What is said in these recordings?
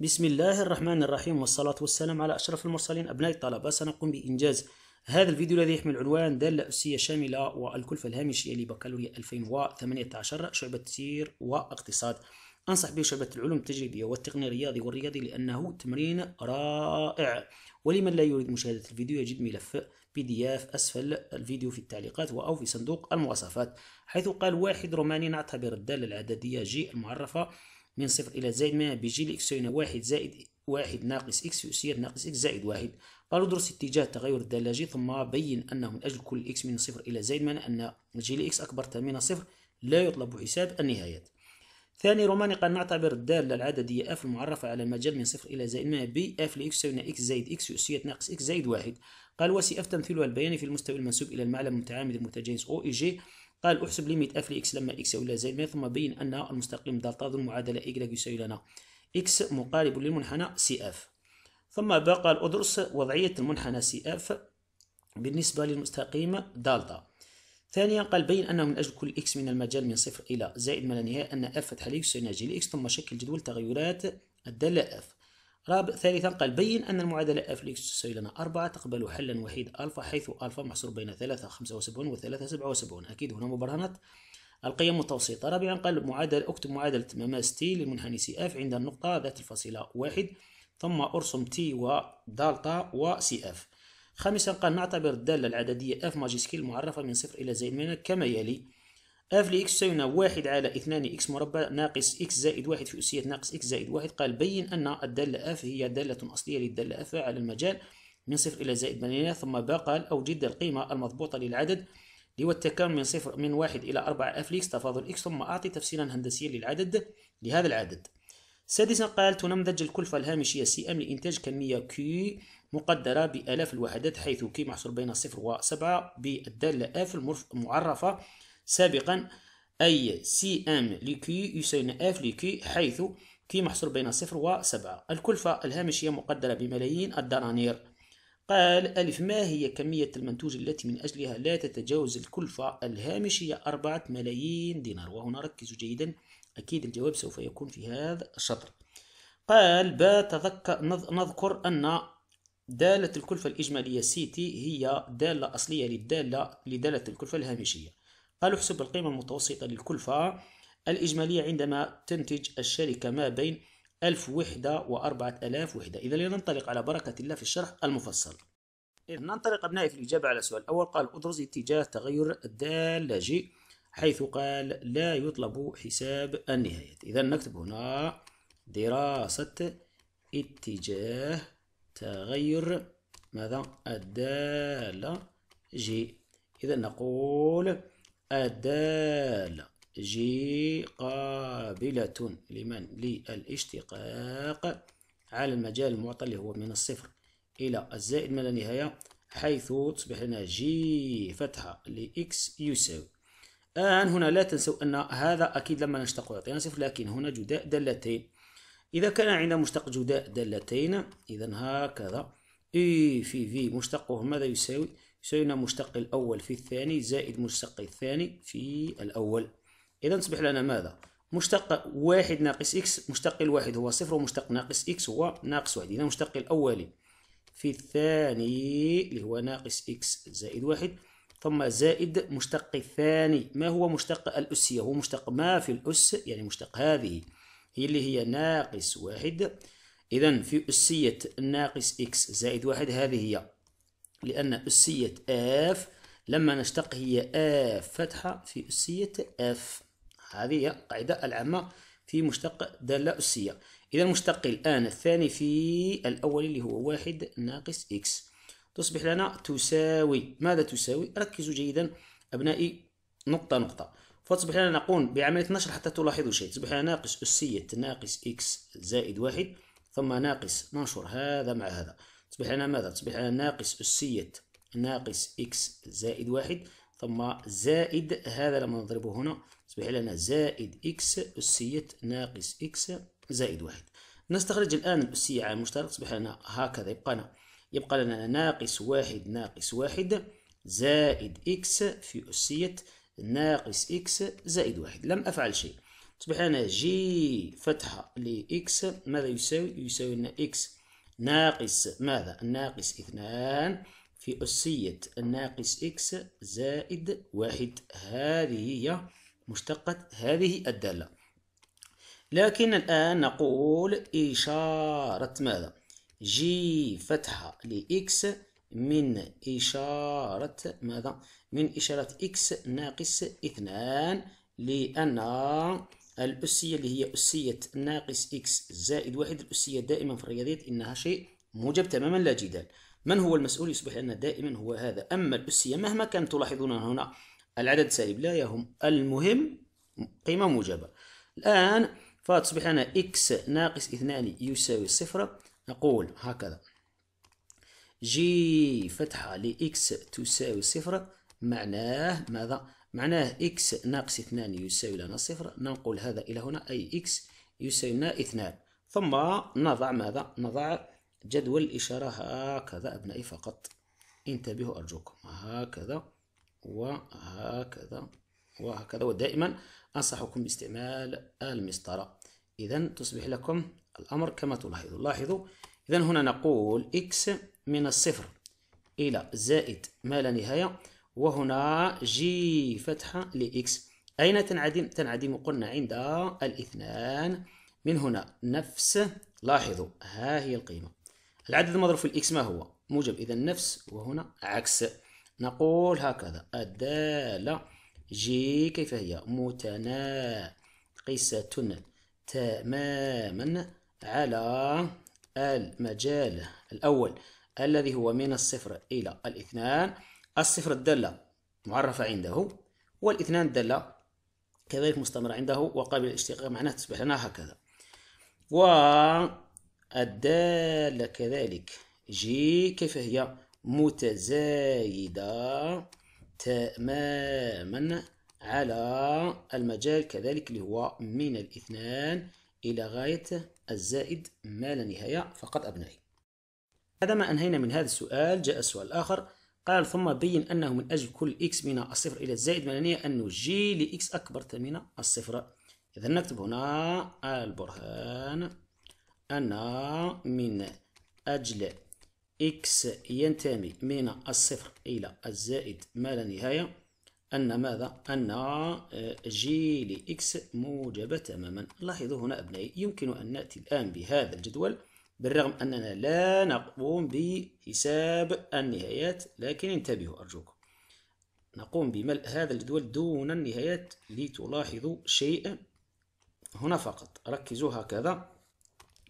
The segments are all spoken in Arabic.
بسم الله الرحمن الرحيم والصلاة والسلام على أشرف المرسلين أبناء الطلبة سنقوم بإنجاز هذا الفيديو الذي يحمل عنوان دالة أسية شاملة والكلفة الهامشية لبكالوريا 2018 شعبة تسير واقتصاد أنصح به شعبة العلوم التجريبية والتقنية الرياضي والرياضي لأنه تمرين رائع ولمن لا يريد مشاهدة الفيديو يجد ملف بي دي اف أسفل الفيديو في التعليقات أو في صندوق المواصفات حيث قال واحد روماني نعتبر الدالة العددية جي المعرفة من صفر إلى زائد 100 بيجي لي إكس واحد زائد واحد ناقص إكس يسير ناقص إكس زائد واحد قالوا درس اتجاه تغير الدلاجي ثم بين أنه من أجل كل إكس من صفر إلى زائد ما أن جي لي إكس أكبر من صفر لا يطلب حساب النهايات ثاني روماني قال نعتبر الدالة العددية اف المعرفة على المجال من صفر إلى زائد 100 ب اف لإكس يساوي اكس زائد اكس يؤسية ناقص اكس زائد واحد قال وسي اف تمثيلها البياني في المستوى المنسوب إلى المعلم المتعامد المتجانس او اي جي قال احسب ليميت اف لاكس لما اكس يولى زائد 100 ثم بين ان المستقيم دلتا ضمن معادله y يساوي لنا اكس مقارب للمنحنى سي اف ثم بقى ادرس وضعيه المنحنى سي اف بالنسبه للمستقيم دلتا ثانيا قال بين انه من اجل كل اكس من المجال من صفر الى زائد ما لا نهايه ان اف فتح لا يساوي جي لاكس ثم شكل جدول تغيرات الداله اف رابع ثالثا قال بين أن المعادلة اف لإكس تساوي لنا 4 تقبل حلا وحيد ألفا حيث ألفا محصور بين 3 75 و 3 77 أكيد هنا مبرهنات القيم المتوسطه رابعا قال معادلة اكتب معادلة مماس تي للمنحني سي اف عند النقطة ذات الفاصلة 1 ثم ارسم تي ودالتا وسي اف خامسا قال نعتبر الدالة العددية اف ماجيسكيل معرفه من صفر إلى زائد منها كما يلي اف لإكس تساوينا واحد على اثنان إكس مربع ناقص إكس زائد واحد في أسية ناقص إكس زائد واحد قال بين أن الدالة اف هي دالة أصلية للدالة اف على المجال من صفر إلى زائد بنينا ثم باء قال أوجد القيمة المضبوطة للعدد هو التكامل من صفر من واحد إلى أربعة اف لإكس تفاضل إكس ثم أعطي تفسيرا هندسيا للعدد لهذا العدد سادسا قال تنمذج الكلفة الهامشية سي ام لإنتاج كمية كي مقدرة بآلاف الوحدات حيث كي محصور بين صفر وسبعة بالدالة اف المعرفة سابقا أي سي ام لكي يساوي اف لكي حيث كي محصور بين صفر وسبعة الكلفة الهامشية مقدرة بملايين الدنانير قال ألف ما هي كمية المنتوج التي من أجلها لا تتجاوز الكلفة الهامشية أربعة ملايين دينار وهنا ركزوا جيدا أكيد الجواب سوف يكون في هذا الشطر قال با تذكر نذكر أن دالة الكلفة الإجمالية سي تي هي دالة أصلية للدالة لدالة الكلفة الهامشية قالوا احسب القيمة المتوسطة للكلفة الإجمالية عندما تنتج الشركة ما بين 1000 وحدة و 4000 وحدة إذا لننطلق على بركة الله في الشرح المفصل إذا ننطلق أبنائي في الإجابة على السؤال الأول قال أدرس اتجاه تغير الدالة جي حيث قال لا يطلب حساب النهاية إذا نكتب هنا دراسة اتجاه تغير ماذا الدالة جي إذا نقول الدالة جي قابلة لمن للاشتقاق على المجال المعطى اللي هو من الصفر إلى الزائد من النهاية حيث تصبح لنا جي فتحة لإكس يساوي الآن هنا لا تنسوا أن هذا أكيد لما نشتق يعطينا صفر لكن هنا جداء دالتين إذا كان عندنا مشتق جداء دالتين إذا هكذا إي e في في مشتقه ماذا يساوي؟ شيلنا مشتق الأول في الثاني زائد مشتق الثاني في الأول إذا تصبح لنا ماذا؟ مشتق واحد ناقص إكس مشتق الواحد هو صفر ومشتق ناقص إكس هو ناقص واحد إذا مشتق الأولي في الثاني اللي هو ناقص إكس زائد واحد ثم زائد مشتق الثاني ما هو مشتق الأسية هو مشتق ما في الأس يعني مشتق هذه هي اللي هي ناقص واحد إذا في أسية ناقص إكس زائد واحد هذه هي لأن أسية اف لما نشتق هي اف فتحة في أسية اف هذه هي القاعدة العامة في مشتق دالة أسية إذا المشتق الآن الثاني في الأول اللي هو واحد ناقص إكس تصبح لنا تساوي ماذا تساوي؟ ركزوا جيدا أبنائي نقطة نقطة فتصبح لنا نقوم بعملية نشر حتى تلاحظوا شيء تصبح لنا ناقص أسية ناقص إكس زائد واحد ثم ناقص ننشر هذا مع هذا تصبح لنا ماذا تصبح لنا ناقص أسية ناقص إكس زائد واحد ثم زائد هذا لما نضربه هنا تصبح لنا زائد إكس أسية ناقص إكس زائد واحد نستخرج الآن الأسية على المشترك تصبح لنا هكذا يبقى لنا يبقى لنا ناقص واحد ناقص واحد زائد إكس في أسية ناقص إكس زائد واحد لم أفعل شيء تصبح لنا جي فتحة لإكس ماذا يساوي؟ يساوي لنا إكس ناقص ماذا ناقص اثنان في أسية الناقص إكس زائد واحد هذه هي مشتقة هذه الدالة لكن الآن نقول إشارة ماذا جي فتحة لإكس من إشارة ماذا من إشارة إكس ناقص اثنان لأن الأسية اللي هي أسية ناقص إكس زائد واحد الأسية دائما في الرياضيات إنها شيء موجب تماما لا جدال من هو المسؤول يصبح لنا دائما هو هذا أما الأسية مهما كان تلاحظون هنا العدد سالب لا يهم المهم قيمة موجبة الآن فتصبح لنا إكس ناقص اثنان يساوي صفر نقول هكذا جي فتحة لإكس تساوي صفر معناه ماذا معناه إكس ناقص اثنان يساوي لنا صفر ننقل هذا إلى هنا أي إكس يساوي لنا اثنان ثم نضع ماذا؟ نضع جدول الإشارة هكذا أبنائي فقط انتبهوا أرجوكم هكذا وهكذا وهكذا ودائما أنصحكم باستعمال المسطرة إذا تصبح لكم الأمر كما تلاحظوا لاحظوا إذا هنا نقول إكس من الصفر إلى زائد ما لا نهاية وهنا جي فتحة لإكس أين تنعدم؟ تنعدم قلنا عند الاثنان من هنا نفس لاحظوا ها هي القيمة العدد المضروب في الإكس ما هو؟ موجب إذا نفس وهنا عكس نقول هكذا الدالة جي كيف هي؟ متناقصة تماما على المجال الأول الذي هو من الصفر إلى الاثنان الصفر الدالة معرفة عنده والاثنان الدالة كذلك مستمرة عنده وقابل للاشتقاق معناها تصبح لنا هكذا والدالة كذلك جي كيف هي متزايدة تماما على المجال كذلك اللي هو من الاثنان إلى غاية الزائد ما لا نهاية فقط أبنائي هذا ما أنهينا من هذا السؤال جاء السؤال الآخر قال ثم بين أنه من أجل كل x من الصفر إلى الزائد معنيه أنه g لx أكبر من الصفر إذا نكتب هنا البرهان أن من أجل x ينتمي من الصفر إلى الزائد ما لا نهاية أن ماذا؟ أن g لx موجبة تماما لاحظوا هنا أبنائي يمكن أن نأتي الآن بهذا الجدول بالرغم أننا لا نقوم بحساب النهايات لكن انتبهوا أرجوكم نقوم بملء هذا الجدول دون النهايات لتلاحظوا شيء هنا فقط ركزوا هكذا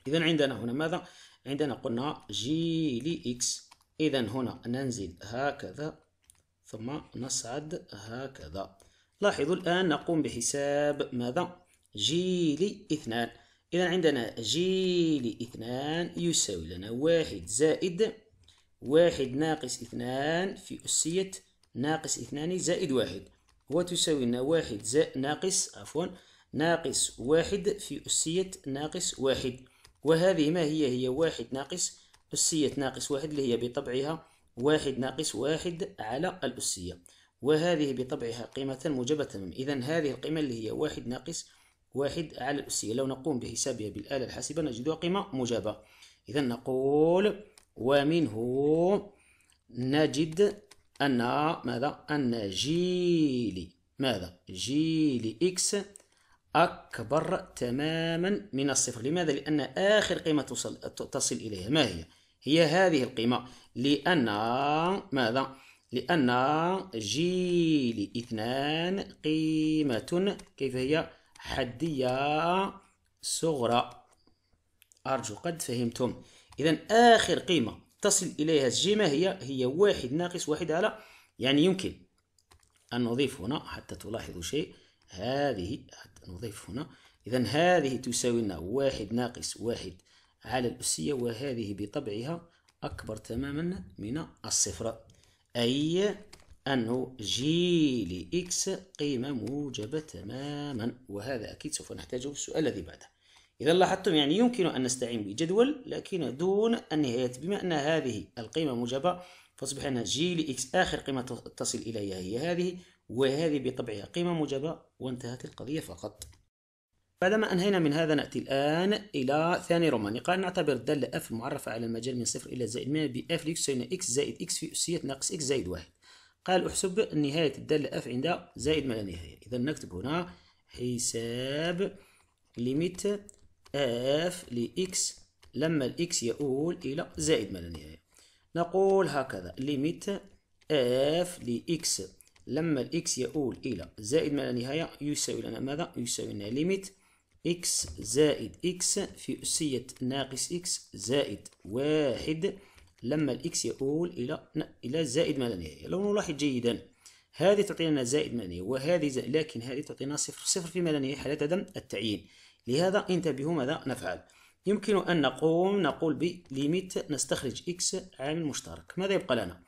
إذا عندنا هنا ماذا؟ عندنا قلنا جي إكس إذا هنا ننزل هكذا ثم نصعد هكذا لاحظوا الآن نقوم بحساب ماذا؟ جي إثنان إذا عندنا جي لإثنان يساوي لنا واحد زائد واحد ناقص اثنان في أسية ناقص اثنان زائد واحد وتساوي لنا واحد زائد ناقص عفوا ناقص واحد في أسية ناقص واحد وهذه ما هي هي واحد ناقص أسية ناقص واحد اللي هي بطبعها واحد ناقص واحد على الأسية وهذه بطبعها قيمة موجبة إذا هذه القيمة اللي هي واحد ناقص واحد على الأسية لو نقوم بحسابها بالآلة الحاسبة نجدها قيمة مجابة إذا نقول ومنه نجد أن ماذا أن جيلي ماذا جيلي إكس أكبر تماما من الصفر لماذا؟ لأن آخر قيمة تصل, تصل إليها ما هي؟ هي هذه القيمة لأن ماذا؟ لأن جيلي اثنان قيمة كيف هي؟ حدية صغرى أرجو قد فهمتم إذا آخر قيمة تصل إليها الجيمة هي هي واحد ناقص واحد على يعني يمكن أن نضيف هنا حتى تلاحظوا شيء هذه حتى نضيف هنا إذا هذه تساوي لنا واحد ناقص واحد على الأسية وهذه بطبعها أكبر تماما من الصفر أي أنه جي لإكس قيمة موجبة تماما وهذا أكيد سوف نحتاجه في السؤال الذي بعده إذا لاحظتم يعني يمكن أن نستعين بجدول لكن دون النهاية بما أن هذه القيمة موجبة فأصبح أن جي لإكس آخر قيمة تصل إليها هي هذه وهذه بطبعها قيمة موجبة وانتهت القضية فقط بعدما أنهينا من هذا نأتي الآن إلى ثاني روماني قال نعتبر الدالة اف المعرفة على المجال من صفر إلى زائد 100 باف لإكس إكس زائد إكس في أسية ناقص إكس زائد واحد قال احسب نهاية الدالة اف عند زائد ما لا نهاية إذا نكتب هنا حساب ليميت اف لإكس لما الإكس يؤول إلى زائد ما لا نهاية نقول هكذا ليميت اف لإكس لما الإكس يؤول إلى زائد ما لا نهاية يساوي لنا ماذا؟ يساوي لنا ليميت إكس زائد إكس في أسية ناقص إكس زائد واحد لما الإكس يؤول إلى إلى زائد ما لا نهاية لو نلاحظ جيدا هذه تعطينا زائد ما لا نهاية وهذه زائد لكن هذه تعطينا صفر صفر في ما لا نهاية حالة عدم التعيين لهذا انتبهوا ماذا نفعل يمكن أن نقوم نقول بليميت نستخرج إكس عامل مشترك ماذا يبقى لنا؟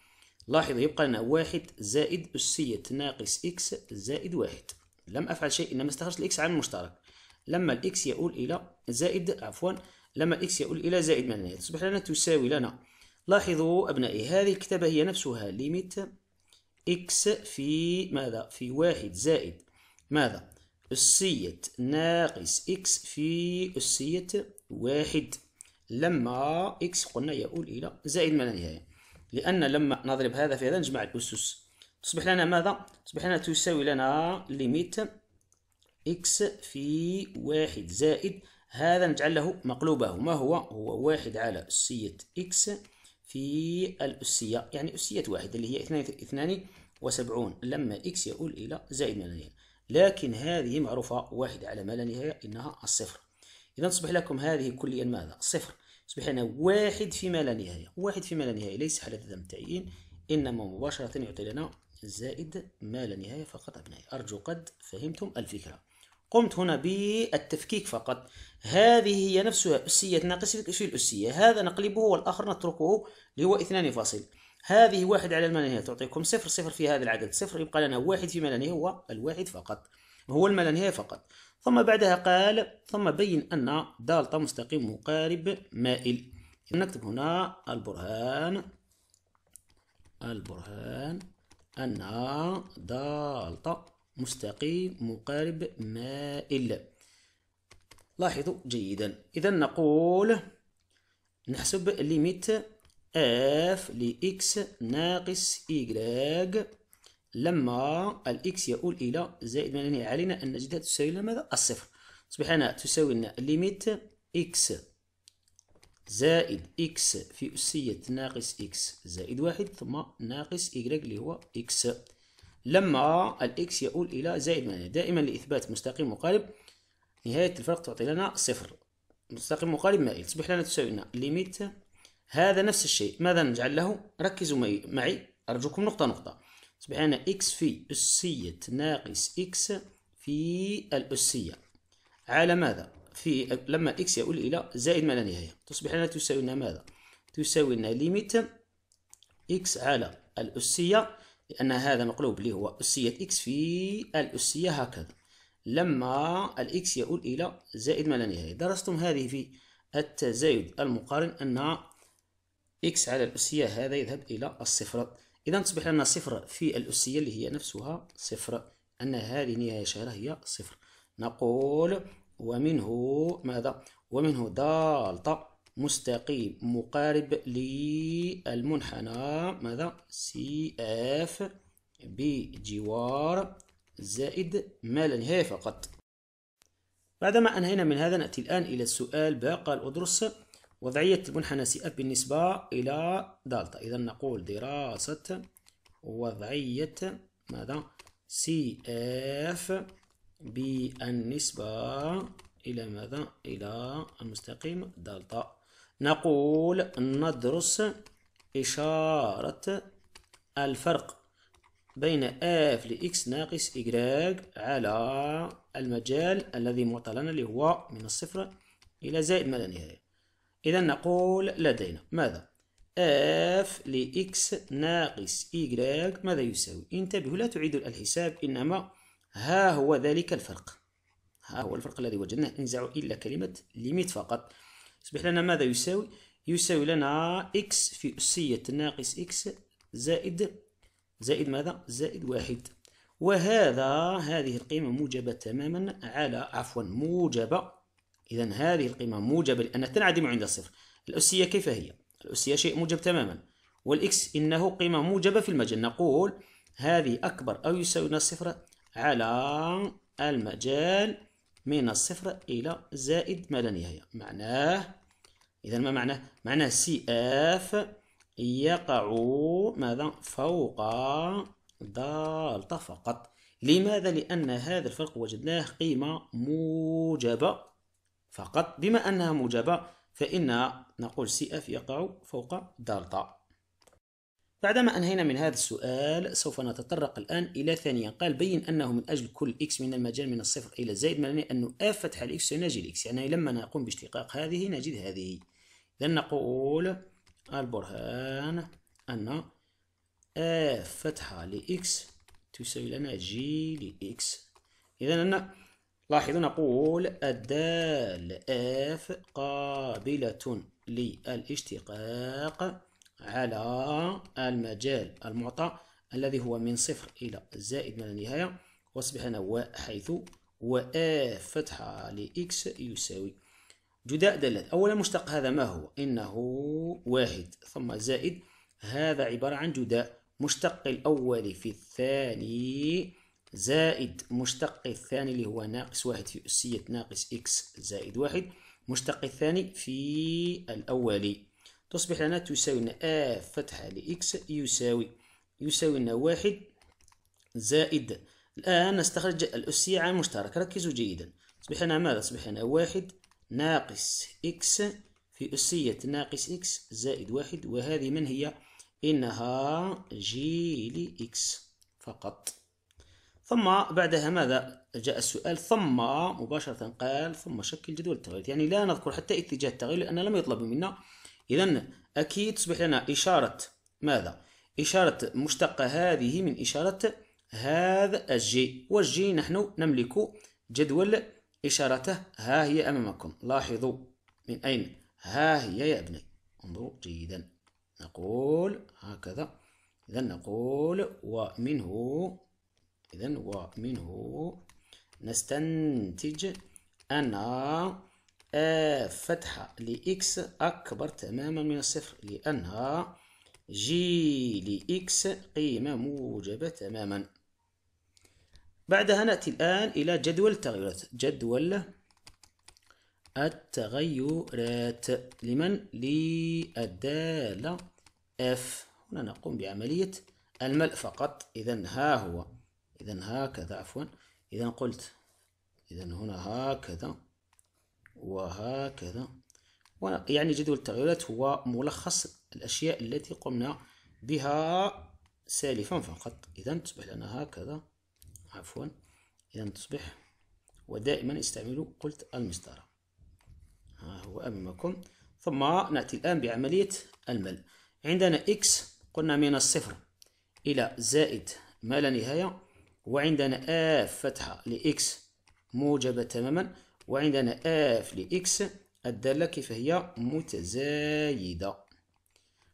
لاحظ يبقى لنا واحد زائد أسية ناقص إكس زائد واحد لم أفعل شيء إنما استخرجت الإكس عامل مشترك لما الإكس يؤول إلى زائد عفوا لما الإكس يؤول إلى زائد ما لا نهاية تصبح لنا تساوي لنا لاحظوا أبنائي هذه الكتابة هي نفسها ليميت إكس في ماذا؟ في واحد زائد ماذا؟ أسية ناقص إكس في أسية واحد لما إكس قلنا يؤول إلى زائد ما لا نهاية لأن لما نضرب هذا في هذا نجمع الأسس تصبح لنا ماذا؟ تصبح لنا تساوي لنا ليميت إكس في واحد زائد هذا نجعل له مقلوبه ما هو؟ هو واحد على أسية إكس في الأسية يعني أسية واحد اللي هي اثنان, اثنان وسبعون لما إكس يؤول إلى زائد ما لا نهاية لكن هذه معروفة واحدة على ما لا نهاية إنها الصفر إذا تصبح لكم هذه كليا ماذا؟ صفر تصبح لنا واحد في ما لا نهاية واحد في ما لا نهاية ليس حالة ذم تعيين إنما مباشرة يعطي لنا زائد ما لا نهاية فقط أبنائي أرجو قد فهمتم الفكرة قمت هنا بالتفكيك فقط هذه هي نفسها أسية ناقص في الأسية هذا نقلبه والآخر نتركه اللي هو اثنان فاصل هذه واحد على الملانية تعطيكم صفر صفر في هذا العدد صفر يبقى لنا واحد في ملانية هو الواحد فقط هو الملانية فقط ثم بعدها قال ثم بين أن دالتا مستقيم مقارب مائل نكتب هنا البرهان البرهان أن دالتا مستقيم مقارب مائل لاحظوا جيدا إذا نقول نحسب ليميت اف لإكس ناقص إيكغ لما الإكس يؤول إلى زائد من علينا أن نجدها تساوي لنا ماذا؟ الصفر تصبح هنا تساوي لنا ليميت إكس زائد إكس في أسية ناقص إكس زائد واحد ثم ناقص إيكغ اللي هو إكس لما الإكس يؤول إلى زائد ما دائما لإثبات مستقيم مقارب نهاية الفرق تعطي لنا صفر مستقيم مقارب مائل تصبح لنا تساوي لنا ليميت هذا نفس الشيء ماذا نجعل له ركزوا معي أرجوكم نقطة نقطة تصبح لنا إكس في أسية ناقص إكس في الأسية على ماذا في لما إكس يؤول إلى زائد ما لا نهاية تصبح لنا تساوي لنا ماذا تساوي لنا ليميت إكس على الأسية لأن هذا مقلوب اللي هو أسية إكس في الأسية هكذا لما الإكس يؤول إلى زائد ما لا نهاية درستم هذه في التزايد المقارن أن إكس على الأسية هذا يذهب إلى الصفر إذا تصبح لنا صفر في الأسية اللي هي نفسها صفر أن هذه نهاية شهرة هي صفر نقول ومنه ماذا؟ ومنه دالتا مستقيم مقارب للمنحنى ماذا سي اف بجوار زائد ما لا نهاية فقط بعدما أنهينا من هذا نأتي الآن إلى السؤال قال أدرس وضعية المنحنى سي اف بالنسبة إلى دلتا إذا نقول دراسة وضعية ماذا سي اف بالنسبة إلى ماذا إلى المستقيم دلتا نقول ندرس إشارة الفرق بين اف لإكس ناقص إجراج على المجال الذي معطى لنا اللي هو من الصفر إلى زائد ما لا نهاية إذا نقول لدينا ماذا اف لاكس ناقص اجراج ماذا يساوي انتبهوا لا تعيدوا الحساب إنما ها هو ذلك الفرق ها هو الفرق الذي وجدناه انزعوا إلا كلمة ليميت فقط يصبح لنا ماذا يساوي يساوي لنا x في أسية ناقص x زائد زائد ماذا زائد واحد وهذا هذه القيمة موجبة تماما على عفوا موجبة إذا هذه القيمة موجبة لأنها تنعدم عند الصفر الأسية كيف هي الأسية شيء موجب تماما والإكس إنه قيمة موجبة في المجال نقول هذه أكبر أو يساوي صفر على المجال من الصفر إلى زائد ما لا نهاية معناه إذا ما معناه معناه سي اف يقع ماذا فوق دالتا فقط لماذا لأن هذا الفرق وجدناه قيمة موجبة فقط بما أنها موجبة فإن نقول سي اف يقع فوق دالتا بعدما أنهينا من هذا السؤال سوف نتطرق الآن إلى ثانيا قال بين أنه من أجل كل x من المجال من الصفر إلى الزائد يعني أنه f فتح على x سنجد x يعني لما نقوم باشتقاق هذه نجد هذه إذا نقول البرهان أن f فتحة لإكس تساوي لنا g لإكس إذا أنا لاحظوا نقول الدال f قابلة للاشتقاق على المجال المعطى الذي هو من صفر إلى زائد من النهاية وأصبح هنا و حيث وآ فتحة لإكس يساوي جداء دلت أولا مشتق هذا ما هو إنه واحد ثم زائد هذا عبارة عن جداء مشتق الأول في الثاني زائد مشتق الثاني اللي هو ناقص واحد في أسية ناقص إكس زائد واحد مشتق الثاني في الأولي تصبح لنا تساوي لنا آ فتحة لإكس يساوي يساوي لنا واحد زائد الآن نستخرج الأسية المشتركة ركزوا جيدا تصبح لنا ماذا؟ تصبح لنا واحد ناقص إكس في أسية ناقص إكس زائد واحد وهذه من هي؟ إنها جي لإكس فقط ثم بعدها ماذا جاء السؤال ثم مباشرة قال ثم شكل جدول التغيرات يعني لا نذكر حتى اتجاه التغير لأن لم يطلب منا إذا أكيد تصبح لنا إشارة ماذا؟ إشارة مشتقة هذه من إشارة هذا الجي والجي نحن نملك جدول إشارته ها هي أمامكم لاحظوا من أين ها هي يا ابني انظروا جيدا نقول هكذا إذا نقول ومنه إذا ومنه نستنتج أن فتحة لإكس أكبر تماما من الصفر لأنها جي لإكس قيمة موجبة تماما بعدها نأتي الآن إلى جدول التغيرات جدول التغيرات لمن للدالة F هنا نقوم بعملية الملء فقط إذا ها هو إذا هكذا عفوا إذا قلت إذا هنا هكذا وهكذا يعني جدول التغيرات هو ملخص الأشياء التي قمنا بها سالفا فقط إذا تصبح لنا هكذا عفوا إذا تصبح ودائما استعملوا قلت المسطرة ها هو أمامكم ثم نأتي الآن بعملية الملء عندنا x قلنا من الصفر إلى زائد ما لا نهاية وعندنا آف فتحة لإكس موجبة تماما وعندنا اف لإكس الدالة كيف هي متزايدة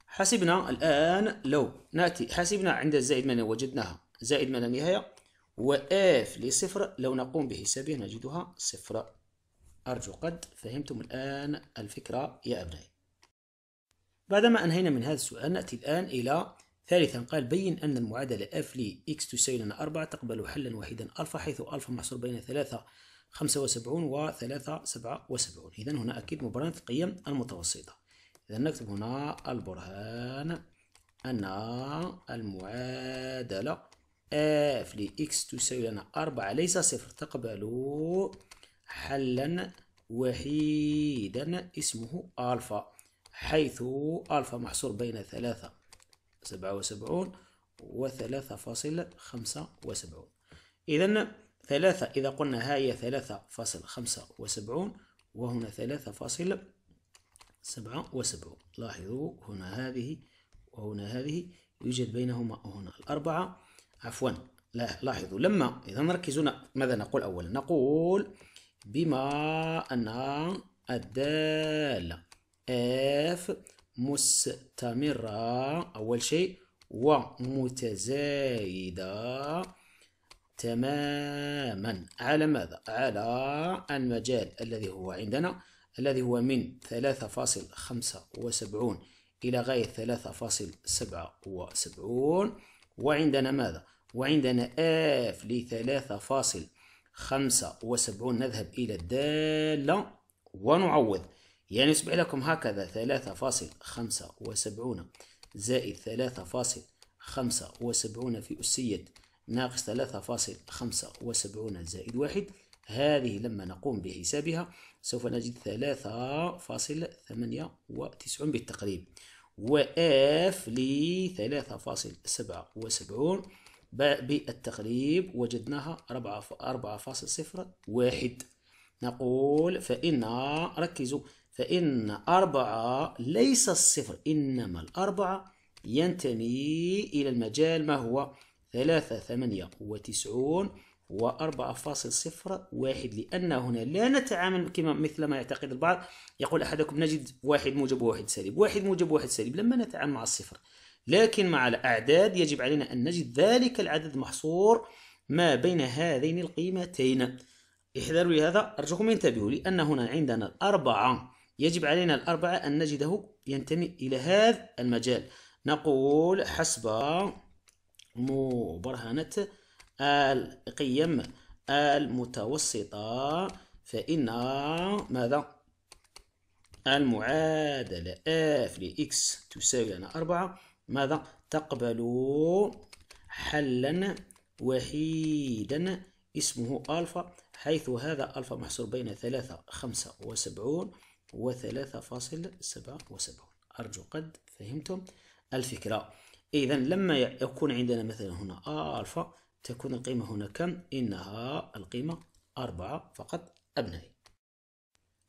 حسبنا الآن لو نأتي حسبنا عند الزائد من وجدناها زائد من النهاية وآف لصفر لو نقوم بحسابه نجدها صفر أرجو قد فهمتم الآن الفكرة يا أبنائي بعدما أنهينا من هذا السؤال نأتي الآن إلى ثالثا قال بين أن المعادلة اف ل اكس تساوي لنا 4 تقبل حلا واحدا ألفا حيث ألفا محصور بين ثلاثة 75 و 377 إذا هنا أكيد مبرهنة القيم المتوسطة إذا نكتب هنا البرهان أن المعادلة f لx تساوي لنا 4 ليس صفر تقبل حلا وحيدا اسمه ألفا حيث ألفا محصور بين 3 77 و 3.75 إذا ثلاثة إذا قلنا ها هي ثلاثة فاصل خمسة وسبعون وهنا ثلاثة فاصل سبعة وسبعون لاحظوا هنا هذه وهنا هذه يوجد بينهما هنا الأربعة عفوا لا لاحظوا لما إذا نركز ماذا نقول أولا نقول بما أن الدالة اف مستمرة أول شيء ومتزايدة تماما على ماذا؟ على المجال الذي هو عندنا الذي هو من 3.75 إلى غاية 3.77 وعندنا ماذا؟ وعندنا اف ل 3.75 نذهب إلى الدالة ونعوض يعني يصبح لكم هكذا 3.75 زائد 3.75 في أسية ناقص 3.75 زائد 1 هذه لما نقوم بحسابها سوف نجد 3.98 بالتقريب وآف لي 3.77 بالتقريب وجدناها 4.01 نقول فإن ركزوا فإن 4 ليس الصفر إنما الأربعة ينتمي إلى المجال ما هو ثلاثة ثمانية وتسعون وأربعة فاصل صفر واحد لأن هنا لا نتعامل كما مثل ما يعتقد البعض يقول أحدكم نجد واحد موجب واحد سالب واحد موجب واحد سالب لما نتعامل مع الصفر لكن مع الأعداد يجب علينا أن نجد ذلك العدد محصور ما بين هذين القيمتين احذروا لهذا أرجوكم انتبهوا لأن هنا عندنا الأربعة يجب علينا الأربعة أن نجده ينتمي إلى هذا المجال نقول حسب مبرهنة القيم المتوسطة فإن ماذا؟ المعادلة f لx تساوي لنا أربعة ماذا؟ تقبل حلا وحيدا اسمه ألفا حيث هذا ألفا محصور بين ثلاثة خمسة وسبعون وثلاثة فاصل سبعة وسبعون أرجو قد فهمتم الفكرة إذا لما يكون عندنا مثلا هنا ألفا تكون القيمة هنا كم؟ إنها القيمة أربعة فقط أبنائي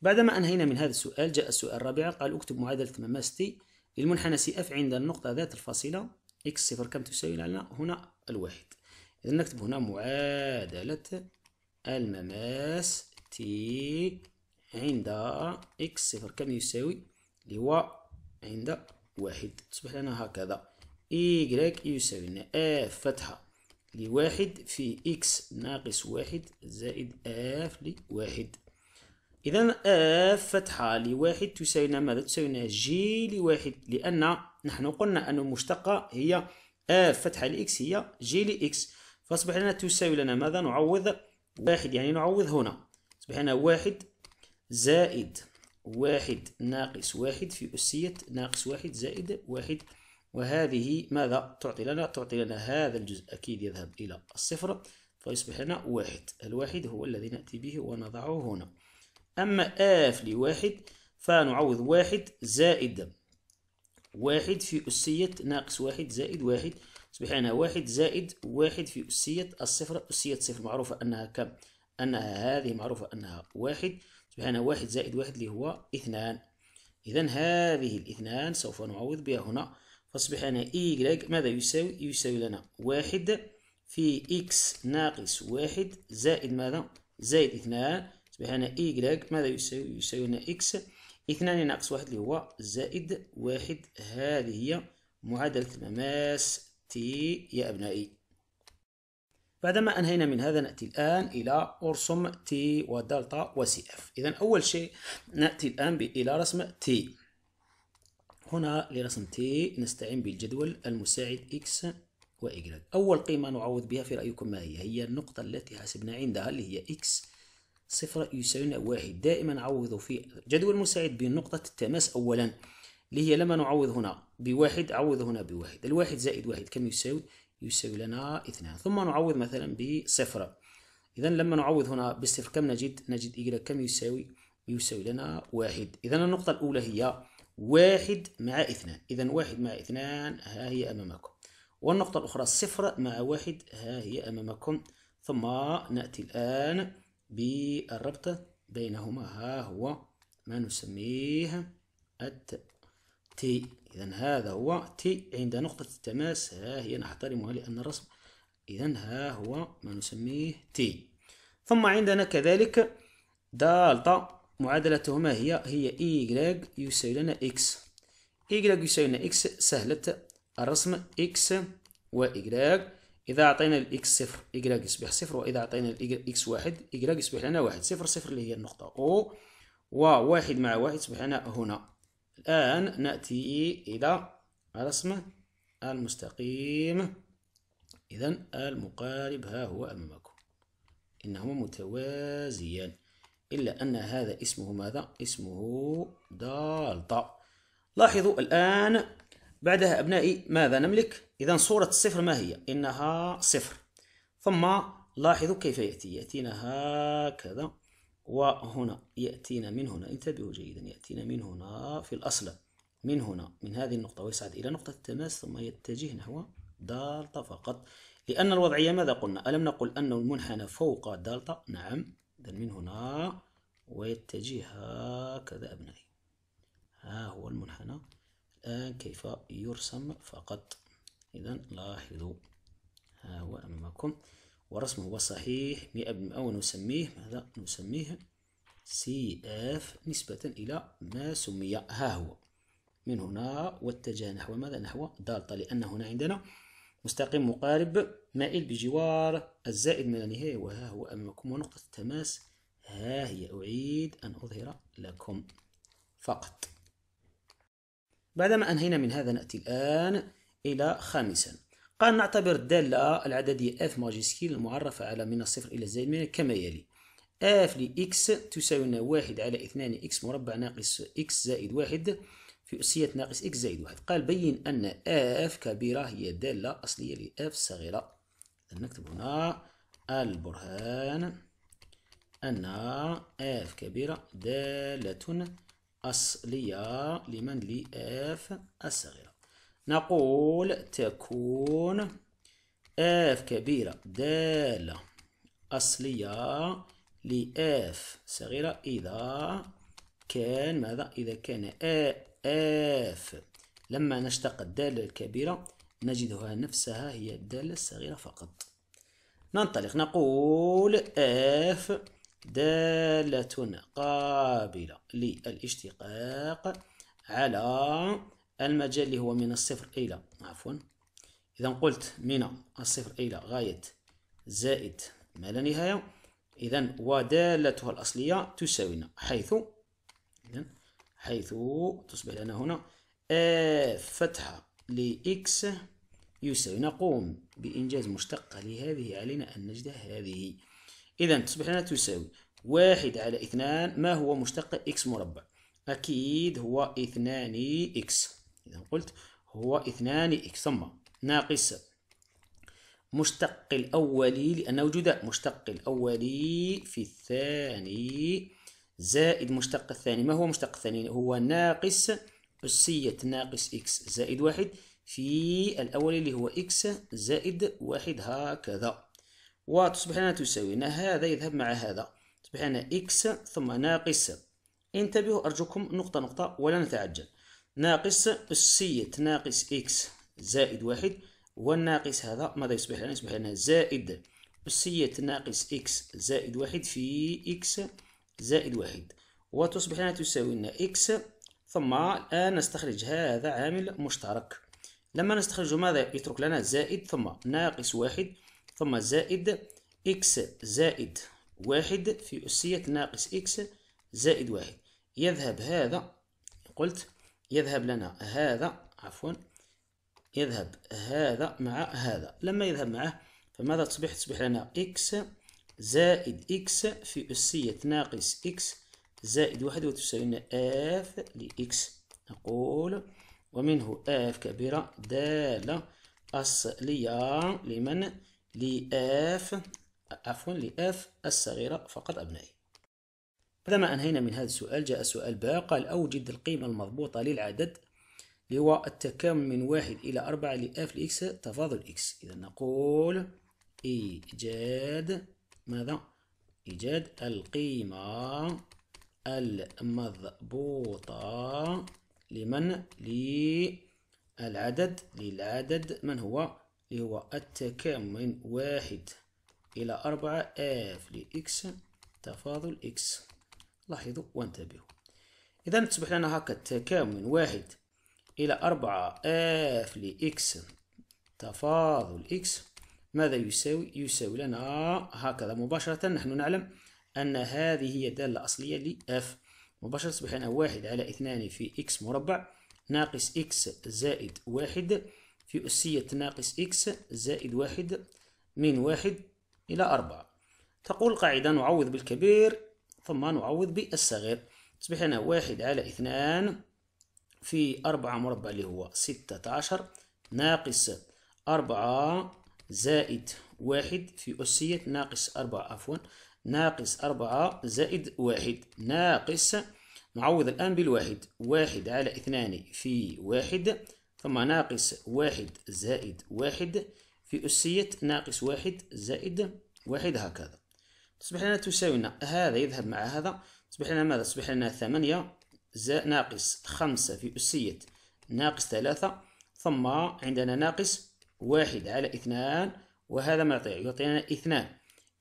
بعدما أنهينا من هذا السؤال جاء السؤال الرابع قال اكتب معادلة مماستي للمنحنى اف عند النقطة ذات الفاصلة إكس صفر كم تساوي لنا هنا الواحد إذا نكتب هنا معادلة المماس تي عند إكس صفر كم يساوي اللي هو عند واحد تصبح لنا هكذا إي يساوي لنا اف فتحة لواحد في إكس ناقص واحد زائد اف لواحد إذا اف فتحة لواحد تساوي لنا ماذا؟ تساوي لنا جي لواحد لأن نحن قلنا أن المشتقة هي اف فتحة لإكس هي جي لإكس فأصبح لنا تساوي لنا ماذا؟ نعوض واحد يعني نعوض هنا أصبح لنا واحد زائد واحد ناقص واحد في أسية ناقص واحد زائد واحد وهذه ماذا تعطي لنا؟ تعطي لنا هذا الجزء أكيد يذهب إلى الصفر فيصبح لنا واحد الواحد هو الذي نأتي به ونضعه هنا أما آف لواحد فنعوض واحد زائد واحد في أسية ناقص واحد زائد واحد يصبح لنا واحد زائد واحد في أسية الصفر أسية صفر معروفة أنها كم؟ أنها هذه معروفة أنها واحد يصبح لنا واحد زائد واحد اللي هو اثنان إذا هذه الاثنان سوف نعوض بها هنا فأصبح أنا جريك e ماذا يساوي؟ يساوي لنا واحد في إكس ناقص واحد زائد ماذا؟ زائد اثنان أصبح أنا إيجريك e ماذا زايد اثنان اصبح انا جريك ماذا يساوي يساوي لنا إكس اثنان ناقص واحد اللي هو زائد واحد هذه هي معادلة المماس تي يا أبنائي بعدما أنهينا من هذا نأتي الآن إلى أرسم تي ودلتا وسي اف إذا أول شيء نأتي الآن إلى رسم تي هنا لرسم تي نستعين بالجدول المساعد X و Y أول قيمة نعوض بها في رأيكم ما هي؟ هي النقطة التي حسبنا عندها اللي هي X صفر يساوينا واحد دائما نعوض في جدول مساعد بنقطة التماس أولا اللي هي لما نعوض هنا بواحد عوض هنا بواحد الواحد زائد واحد كم يساوي؟ يساوي لنا اثنان ثم نعوض مثلا بصفر إذا لما نعوض هنا بصفر كم نجد؟ نجد Y كم يساوي؟ يساوي لنا واحد إذا النقطة الأولى هي واحد مع اثنان إذا واحد مع اثنان ها هي أمامكم والنقطة الأخرى صفر مع واحد ها هي أمامكم ثم نأتي الآن بالربط بينهما ها هو ما نسميه الت تي إذا هذا هو تي عند نقطة التماس ها هي نحترمها لأن الرسم إذا ها هو ما نسميه تي ثم عندنا كذلك دالتا معادلتهما هي هي e y يساوي لنا x e y يساوي لنا x سهلة الرسم x و y إذا أعطينا ال x صفر y يصبح صفر وإذا أعطينا ال x واحد y يصبح لنا واحد صفر صفر اللي هي النقطة O وواحد مع واحد يصبح لنا هنا الآن نأتي إلى رسم المستقيم إذا المقارب ها هو أمامكم إنهما متوازيان إلا أن هذا اسمه ماذا؟ اسمه دالتا لاحظوا الآن بعدها أبنائي ماذا نملك؟ إذا صورة الصفر ما هي؟ إنها صفر ثم لاحظوا كيف يأتي يأتينا هكذا وهنا يأتينا من هنا انتبهوا جيدا يأتينا من هنا في الأصل من هنا من هذه النقطة ويصعد إلى نقطة التماس ثم يتجه نحو دالتا فقط لأن الوضعية ماذا قلنا؟ ألم نقل أن المنحنى فوق دالتا؟ نعم جدا من هنا ويتجه هكذا أبنائي ها هو المنحنى الآن كيف يرسم فقط إذا لاحظوا ها هو أمامكم ورسمه هو صحيح مئة ونسميه ماذا نسميه سي اف نسبة إلى ما سمي ها هو من هنا واتجه نحو ماذا نحو دالتا لأن هنا عندنا مستقيم مقارب مائل بجوار الزائد من النهاية وها هو أمامكم ونقطة التماس ها هي أعيد أن أظهر لكم فقط بعدما أنهينا من هذا نأتي الآن إلى خامسا قال نعتبر الدالة العددية f ماجسكيل المعرفة على من الصفر إلى الزائد من كما يلي f لإكس تساوي واحد على اثنان x مربع ناقص x زائد واحد في أسية ناقص إكس زائد واحد قال بين أن اف كبيرة هي دالة أصلية لإف صغيرة نكتب هنا البرهان أن اف كبيرة دالة أصلية لمن لإف الصغيرة نقول تكون اف كبيرة دالة أصلية لإف صغيرة إذا كان ماذا إذا كان آف لما نشتق الدالة الكبيرة نجدها نفسها هي الدالة الصغيرة فقط ننطلق نقول آف دالة قابلة للاشتقاق على المجال اللي هو من الصفر إلى عفوا إذا قلت من الصفر إلى غاية زائد ما لا نهاية إذا ودالتها الأصلية تساوينا حيث إذن حيث تصبح لنا هنا اف آه، فتحة لإكس يساوي نقوم بإنجاز مشتقة لهذه علينا أن نجد هذه إذا تصبح لنا تساوي واحد على اثنان ما هو مشتق إكس مربع أكيد هو اثنان إكس إذا قلت هو اثنان إكس ثم ناقص مشتق الأولي لأنه جداء مشتق الأولي في الثاني زائد مشتق الثاني ما هو مشتق الثاني هو ناقص أسية ناقص إكس زائد واحد في الأول اللي هو إكس زائد واحد هكذا وتصبح لنا تساوي هذا يذهب مع هذا تصبح لنا إكس ثم ناقص انتبهوا أرجوكم نقطة نقطة ولا نتعجل ناقص أسية ناقص إكس زائد واحد والناقص هذا ماذا يصبح لنا يعني يصبح لنا زائد أسية ناقص إكس زائد واحد في إكس زائد واحد وتصبح لنا تساوي لنا إكس ثم الآن نستخرج هذا عامل مشترك لما نستخرجه ماذا يترك لنا زائد ثم ناقص واحد ثم زائد إكس زائد واحد في أسية ناقص إكس زائد واحد يذهب هذا قلت يذهب لنا هذا عفوا يذهب هذا مع هذا لما يذهب معه فماذا تصبح تصبح لنا إكس زائد إكس في أسية ناقص إكس زائد واحد وتساوي آف لإكس نقول ومنه آف كبيرة دالة أصلية لمن لآف عفوا لآف الصغيرة فقط أبنائي بعدما أنهينا من هذا السؤال جاء سؤال باء قال أوجد القيمة المضبوطة للعدد اللي هو التكامل من واحد إلى أربعة لآف لإكس تفاضل إكس إذا نقول إيجاد ماذا إيجاد القيمة المضبوطة لمن للعدد للعدد من هو اللي هو التكامل من واحد إلى أربعة آف لإكس تفاضل إكس لاحظوا وانتبهوا إذا تصبح لنا هكا التكامل من واحد إلى أربعة آف لإكس تفاضل إكس ماذا يساوي؟ يساوي لنا هكذا مباشرة نحن نعلم أن هذه هي الدالة الأصلية لـ F مباشرة تصبح لنا واحد على اثنان في x مربع ناقص x زائد واحد في أسية ناقص x زائد واحد من واحد إلى أربعة تقول قاعدة نعوض بالكبير ثم نعوض بالصغير تصبح لنا واحد على اثنان في أربعة مربع اللي هو ستة عشر ناقص أربعة زائد واحد في أسية ناقص أربعة عفوا ناقص أربعة زائد واحد ناقص نعوض الآن بالواحد واحد على اثنان في واحد ثم ناقص واحد زائد واحد في أسية ناقص واحد زائد واحد هكذا تصبح لنا تساوينا هذا يذهب مع هذا تصبح لنا ماذا تصبح لنا ثمانية ناقص خمسة في أسية ناقص ثلاثة ثم عندنا ناقص واحد على اثنان وهذا ما يعطي يعطينا اثنان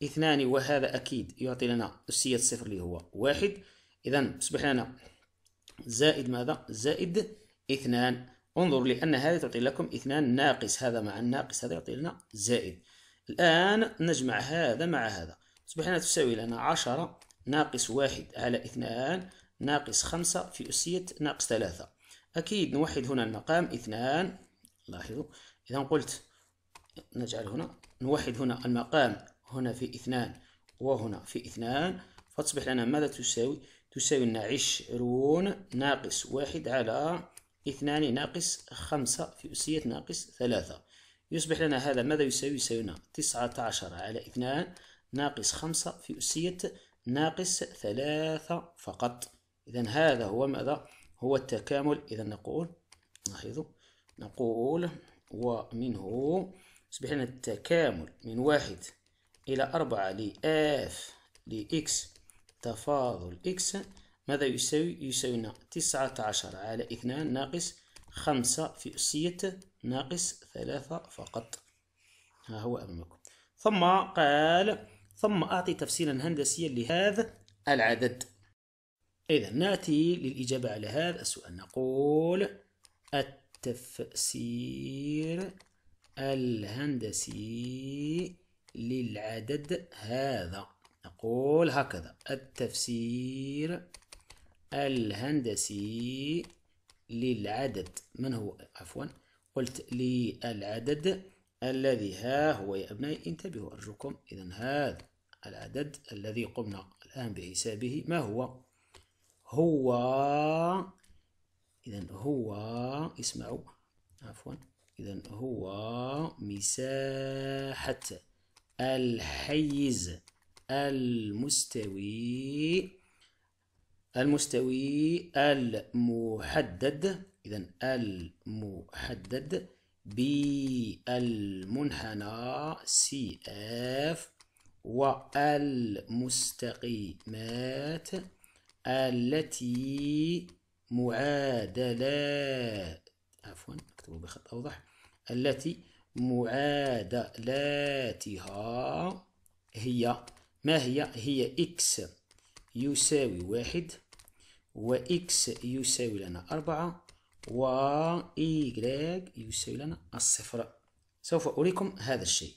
اثنان وهذا أكيد يعطي لنا أسية الصفر اللي هو واحد إذا اصبح لنا زائد ماذا زائد اثنان انظر لأن هذه تعطي لكم اثنان ناقص هذا مع الناقص هذا يعطي لنا زائد الآن نجمع هذا مع هذا اصبح لنا تساوي لنا عشرة ناقص واحد على اثنان ناقص خمسة في أسية ناقص ثلاثة أكيد نوحد هنا المقام اثنان لاحظوا إذا قلت نجعل هنا نوحد هنا المقام هنا في اثنان وهنا في اثنان فتصبح لنا ماذا تساوي؟ تساوي لنا عشرون ناقص واحد على اثنان ناقص خمسة في أسية ناقص ثلاثة يصبح لنا هذا ماذا يساوي؟ يساوي لنا تسعة عشر على اثنان ناقص خمسة في أسية ناقص ثلاثة فقط إذا هذا هو ماذا؟ هو التكامل إذا نقول لاحظوا نقول ومنه يصبح لنا التكامل من واحد إلى أربعة لآف لإكس تفاضل إكس ماذا يساوي؟ يساوينا تسعة عشر على اثنان ناقص خمسة في أسية ناقص ثلاثة فقط ها هو أمامكم ثم قال ثم أعطي تفسيرا هندسيا لهذا العدد إذا نأتي للإجابة على هذا السؤال نقول التفسير الهندسي للعدد هذا نقول هكذا التفسير الهندسي للعدد من هو عفوا قلت للعدد الذي ها هو يا أبنائي انتبهوا أرجوكم إذا هذا العدد الذي قمنا الآن بحسابه ما هو هو إذا هو اسمعوا عفوا إذا هو مساحة الحيز المستوي المستوي المحدد إذا المحدد بالمنحنى سي اف والمستقيمات التي معادلات عفوا اكتبه بخط أوضح التي معادلاتها هي ما هي هي إكس يساوي واحد و اكس يساوي لنا أربعة و إيكغيك يساوي لنا الصفر سوف أريكم هذا الشيء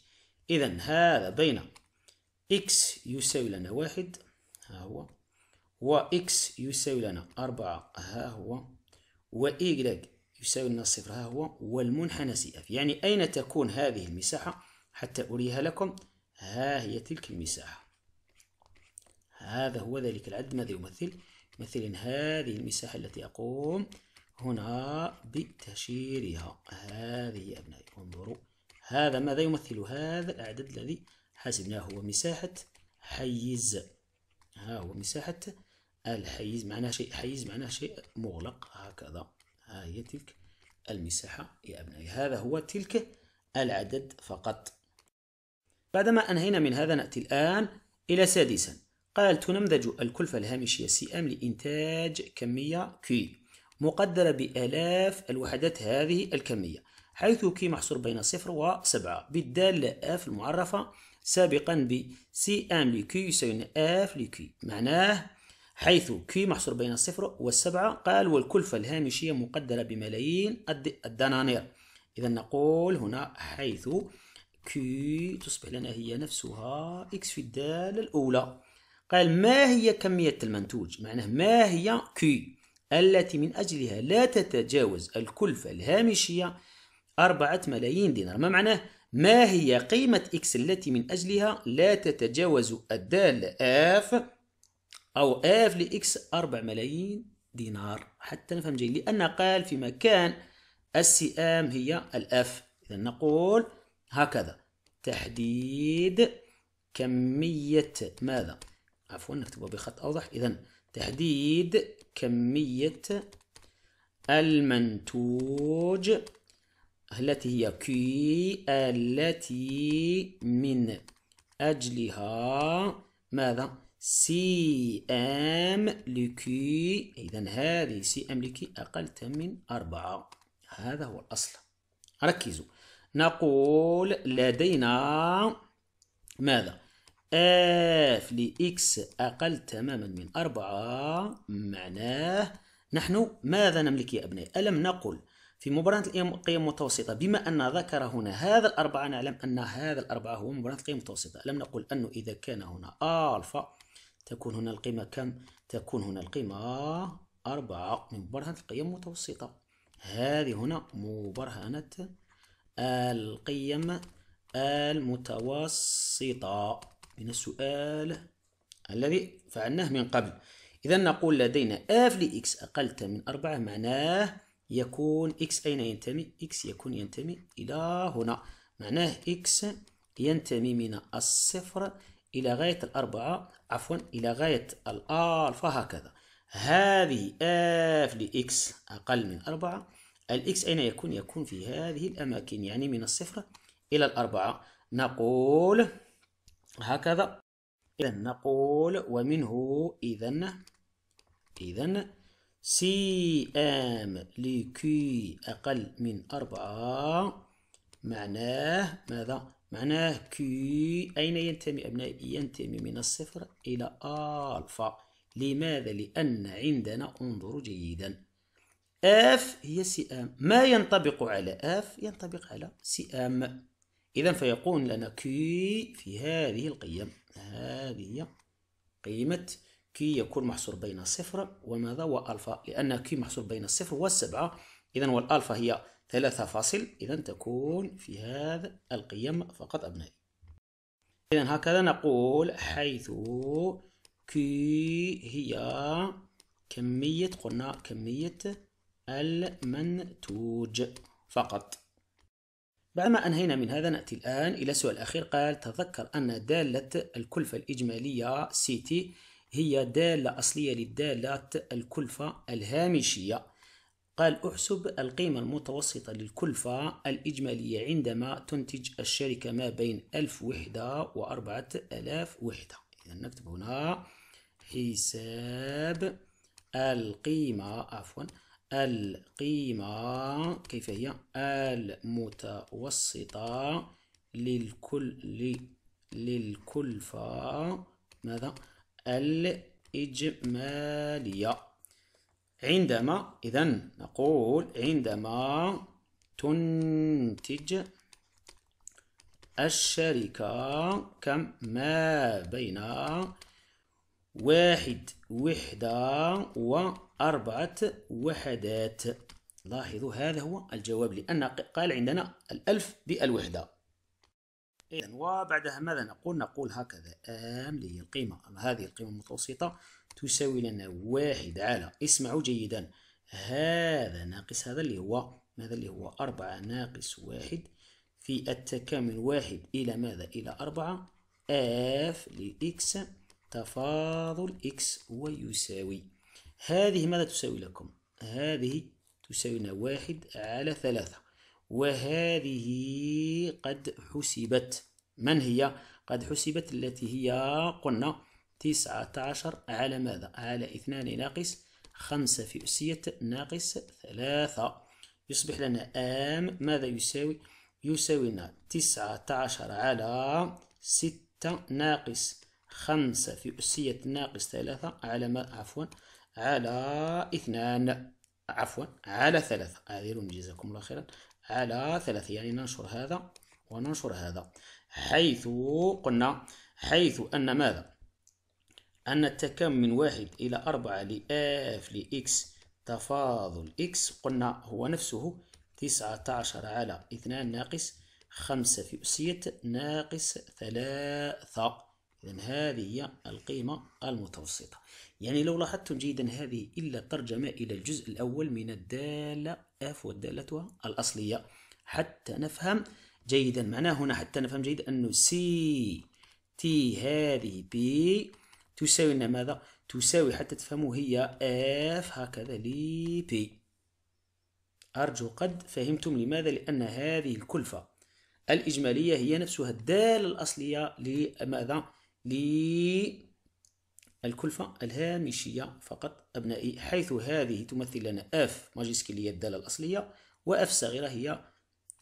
إذا هذا بين إكس يساوي لنا واحد ها هو وإكس يساوي لنا أربعة ها هو وإيكغ يساوي لنا صفر ها هو والمنحنى سي اف يعني أين تكون هذه المساحة حتى أريها لكم ها هي تلك المساحة هذا هو ذلك العد ماذا يمثل مثل هذه المساحة التي أقوم هنا بتشييرها هذه أبنائي انظروا هذا ماذا يمثل هذا العدد الذي حسبناه هو مساحة حيز ها هو مساحة الحيز معناه شيء حيز معناه شيء مغلق هكذا ها هي تلك المساحة يا أبنائي هذا هو تلك العدد فقط بعدما أنهينا من هذا نأتي الآن إلى سادسا قال تنمذج الكلفة الهامشية سي أم لإنتاج كمية كي مقدرة بألاف الوحدات هذه الكمية حيث كي محصور بين صفر وسبعة بالدالة اف المعرفة سابقا ب سي أم لكي يساوي اف لكي معناه حيث كي محصور بين الصفر والسبعة قال والكلفة الهامشية مقدرة بملايين الدنانير إذا نقول هنا حيث كي تصبح لنا هي نفسها إكس في الدالة الأولى قال ما هي كمية المنتوج معناه ما هي كي التي من أجلها لا تتجاوز الكلفة الهامشية أربعة ملايين دينار ما معناه ما هي قيمة إكس التي من أجلها لا تتجاوز الدالة أف أو اف لإكس 4 ملايين دينار حتى نفهم جيد لأن قال في مكان السئام هي الأف إذا نقول هكذا تحديد كمية ماذا عفوا نكتبه بخط أوضح إذا تحديد كمية المنتوج التي هي كي التي من أجلها ماذا سي ام لكي إذا هذه سي ام لكي أقل من أربعة هذا هو الأصل ركزوا نقول لدينا ماذا؟ اف لإكس أقل تماما من أربعة معناه نحن ماذا نملك يا أبنائي؟ ألم نقل في مباراة القيم المتوسطة بما أن ذكر هنا هذا الأربعة نعلم أن هذا الأربعة هو مباراة القيم المتوسطة ألم نقل أنه إذا كان هنا ألفا تكون هنا القيمة كم؟ تكون هنا القيمة أربعة من مبرهنة القيم المتوسطة هذه هنا مبرهنة القيم المتوسطة من السؤال الذي فعلناه من قبل إذا نقول لدينا f لx أقل من أربعة معناه يكون x أين ينتمي؟ x يكون ينتمي إلى هنا معناه x ينتمي من الصفر إلى غاية الأربعة عفوا إلى غاية الألفا هكذا هذه آف لإكس أقل من أربعة الإكس أين يكون؟ يكون في هذه الأماكن يعني من الصفر إلى الأربعة نقول هكذا إذا نقول ومنه إذا إذا سي ام لكي أقل من أربعة معناه ماذا؟ معناه كي أين ينتمي أبنائي ينتمي من الصفر إلى ألفا لماذا لأن عندنا انظروا جيدا اف هي سئام ما ينطبق على اف ينطبق على سئام إذا فيقول لنا كي في هذه القيم هذه هي قيمة كي يكون محصور بين صفر وماذا وألفا لأن كي محصور بين الصفر والسبعة إذا والألفا هي ثلاثة فاصل إذا تكون في هذا القيم فقط أبنائي إذا هكذا نقول حيث Q هي كمية قلنا كمية المنتوج فقط بعد ما أنهينا من هذا نأتي الآن إلى السؤال الأخير قال تذكر أن دالة الكلفة الإجمالية CT هي دالة أصلية لدالة الكلفة الهامشية قال احسب القيمة المتوسطة للكلفة الإجمالية عندما تنتج الشركة ما بين ألف وحدة و ألاف وحدة إذا نكتب هنا حساب القيمة عفوا القيمة كيف هي المتوسطة للكل للكلفة ماذا الإجمالية عندما إذا نقول عندما تنتج الشركة كم ما بين واحد وحدة وأربعة وحدات لاحظوا هذا هو الجواب لأن قال عندنا الألف بالوحدة إذا وبعدها ماذا نقول؟ نقول هكذا آم اللي هي القيمة هذه القيمة المتوسطة تساوي لنا واحد على اسمعوا جيدا هذا ناقص هذا اللي هو ماذا اللي هو أربعة ناقص واحد في التكامل واحد إلى ماذا إلى أربعة اف لإكس تفاضل إكس ويساوي هذه ماذا تساوي لكم هذه تساوي لنا واحد على ثلاثة وهذه قد حسبت من هي قد حسبت التي هي قلنا تسعة عشر على ماذا؟ على اثنان ناقص خمسة في أسية ناقص ثلاثة يصبح لنا آم ماذا يساوي؟ يساوي لنا تسعة عشر على ستة ناقص خمسة في أسية ناقص ثلاثة على ما عفوا على اثنان عفوا على ثلاثة أعذرون جزاكم الله خيرا على ثلاثة يعني ننشر هذا وننشر هذا حيث قلنا حيث أن ماذا أن التكامل من واحد إلى أربعة لآف لإكس تفاضل إكس قلنا هو نفسه تسعة عشر على اثنان ناقص خمسة في أسية ناقص ثلاثة إذا هذه هي القيمة المتوسطة يعني لو لاحظتم جيدا هذه إلا الترجمة إلى الجزء الأول من الدالة أف ودالتها الأصلية حتى نفهم جيدا معناه هنا حتى نفهم جيدا أنه سي تي هذه بي تساوي لنا ماذا تساوي حتى تفهموا هي اف هكذا لي بي أرجو قد فهمتم لماذا لأن هذه الكلفة الإجمالية هي نفسها الدالة الأصلية لماذا للكلفة الهامشية فقط أبنائي حيث هذه تمثل لنا اف ماجيسكي اللي هي الدالة الأصلية واف صغيرة هي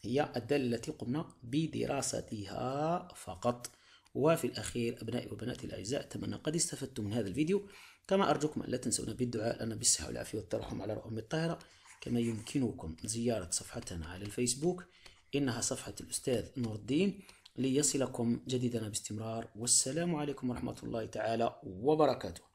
هي الدالة التي قمنا بدراستها فقط وفي الأخير أبنائي وبناتي الأعزاء أتمنى قد استفدتم من هذا الفيديو كما أرجوكم أن لا تنسونا بالدعاء لنا بالصحة والعافية والترحم على رؤوم الطاهرة كما يمكنكم زيارة صفحتنا على الفيسبوك إنها صفحة الأستاذ نور الدين ليصلكم جديدنا باستمرار والسلام عليكم ورحمة الله تعالى وبركاته